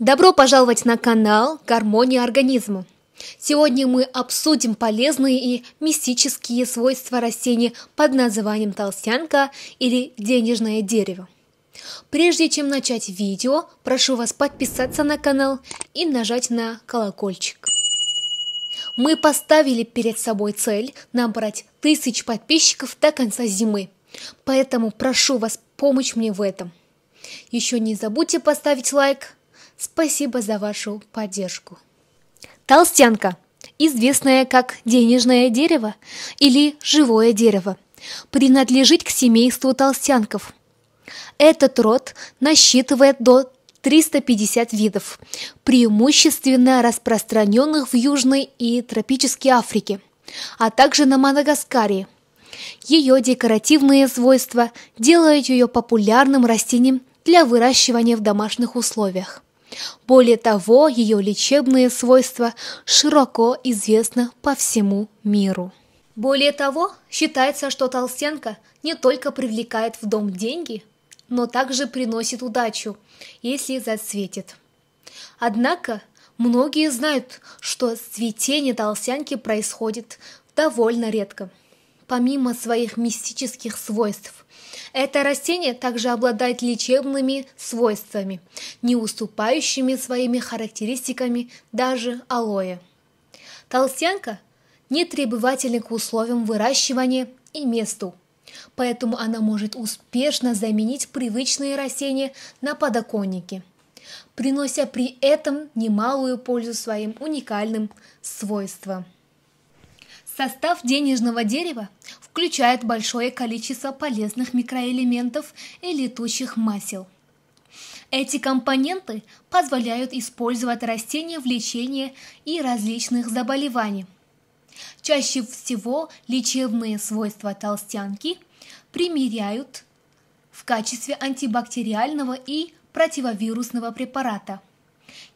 Добро пожаловать на канал «Гармония организма». Сегодня мы обсудим полезные и мистические свойства растений под названием толстянка или денежное дерево. Прежде чем начать видео, прошу вас подписаться на канал и нажать на колокольчик. Мы поставили перед собой цель набрать тысяч подписчиков до конца зимы, поэтому прошу вас помочь мне в этом. Еще не забудьте поставить лайк – Спасибо за вашу поддержку. Толстянка известная как денежное дерево или живое дерево, принадлежит к семейству толстянков. Этот род насчитывает до 350 видов, преимущественно распространенных в Южной и тропической Африке, а также на Мадагаскаре. Ее декоративные свойства делают ее популярным растением для выращивания в домашних условиях. Более того, ее лечебные свойства широко известны по всему миру. Более того, считается, что толстенка не только привлекает в дом деньги, но также приносит удачу, если зацветит. Однако, многие знают, что цветение толстянки происходит довольно редко помимо своих мистических свойств. Это растение также обладает лечебными свойствами, не уступающими своими характеристиками даже алоэ. Толстянка нетребовательна к условиям выращивания и месту, поэтому она может успешно заменить привычные растения на подоконнике, принося при этом немалую пользу своим уникальным свойствам. Состав денежного дерева включает большое количество полезных микроэлементов и летучих масел. Эти компоненты позволяют использовать растения в лечении и различных заболеваний. Чаще всего лечебные свойства толстянки примеряют в качестве антибактериального и противовирусного препарата.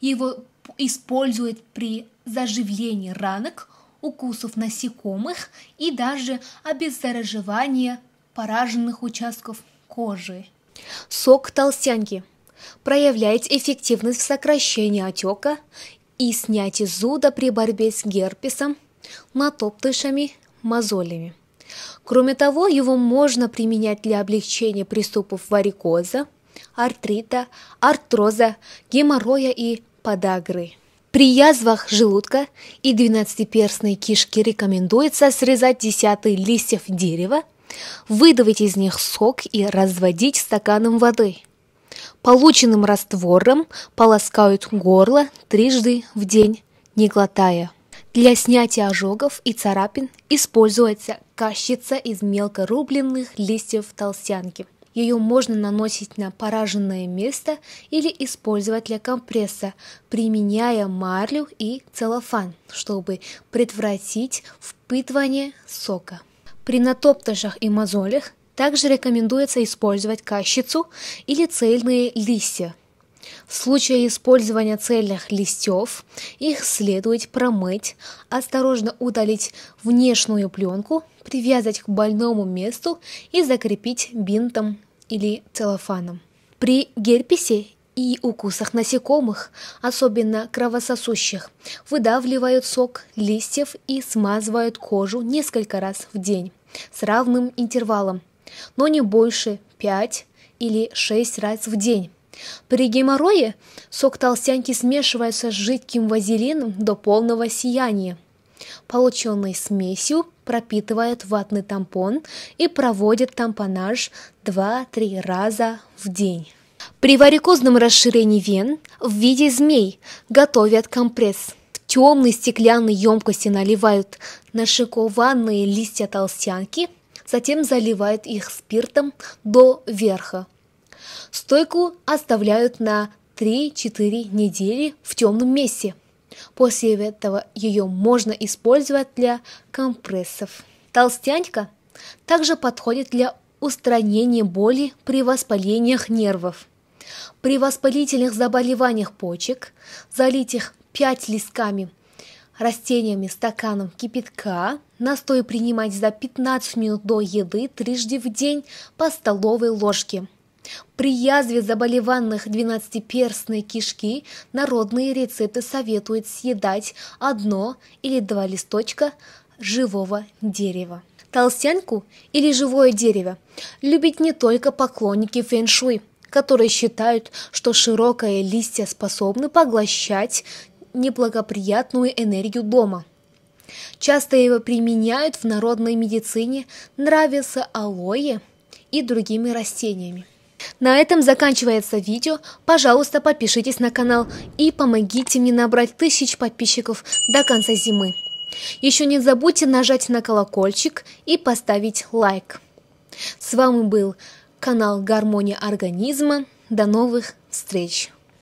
Его используют при заживлении ранок укусов насекомых и даже обеззараживания пораженных участков кожи. Сок толстянки проявляет эффективность в сокращении отека и снятии зуда при борьбе с герпесом, натоптышами, мозолями. Кроме того, его можно применять для облегчения приступов варикоза, артрита, артроза, геморроя и подагры. При язвах желудка и двенадцатиперстной кишки рекомендуется срезать десятый листьев дерева, выдавить из них сок и разводить стаканом воды. Полученным раствором полоскают горло трижды в день, не глотая. Для снятия ожогов и царапин используется кашица из мелко рубленных листьев толстянки. Ее можно наносить на пораженное место или использовать для компресса, применяя марлю и целлофан, чтобы предотвратить впитывание сока. При натоптышах и мозолях также рекомендуется использовать кашицу или цельные листья – в случае использования цельных листьев их следует промыть, осторожно удалить внешнюю пленку, привязать к больному месту и закрепить бинтом или целлофаном. При герпесе и укусах насекомых, особенно кровососущих, выдавливают сок листьев и смазывают кожу несколько раз в день с равным интервалом, но не больше 5 или 6 раз в день. При геморрое сок толстянки смешивается с жидким вазелином до полного сияния. Полученной смесью пропитывает ватный тампон и проводит тампонаж 2-3 раза в день. При варикозном расширении вен в виде змей готовят компресс. В темной стеклянной емкости наливают нашикованные листья толстянки, затем заливают их спиртом до верха. Стойку оставляют на 3-4 недели в темном месте. После этого ее можно использовать для компрессов. Толстянька также подходит для устранения боли при воспалениях нервов. При воспалительных заболеваниях почек залить их 5 листками растениями стаканом кипятка, настой принимать за 15 минут до еды трижды в день по столовой ложке – при язве заболеванных двенадцатиперстной кишки народные рецепты советуют съедать одно или два листочка живого дерева. Толстянку или живое дерево любят не только поклонники фэншуй, которые считают, что широкое листья способны поглощать неблагоприятную энергию дома. Часто его применяют в народной медицине, нравится алоэ и другими растениями. На этом заканчивается видео. Пожалуйста, подпишитесь на канал и помогите мне набрать тысяч подписчиков до конца зимы. Еще не забудьте нажать на колокольчик и поставить лайк. С вами был канал Гармония Организма. До новых встреч!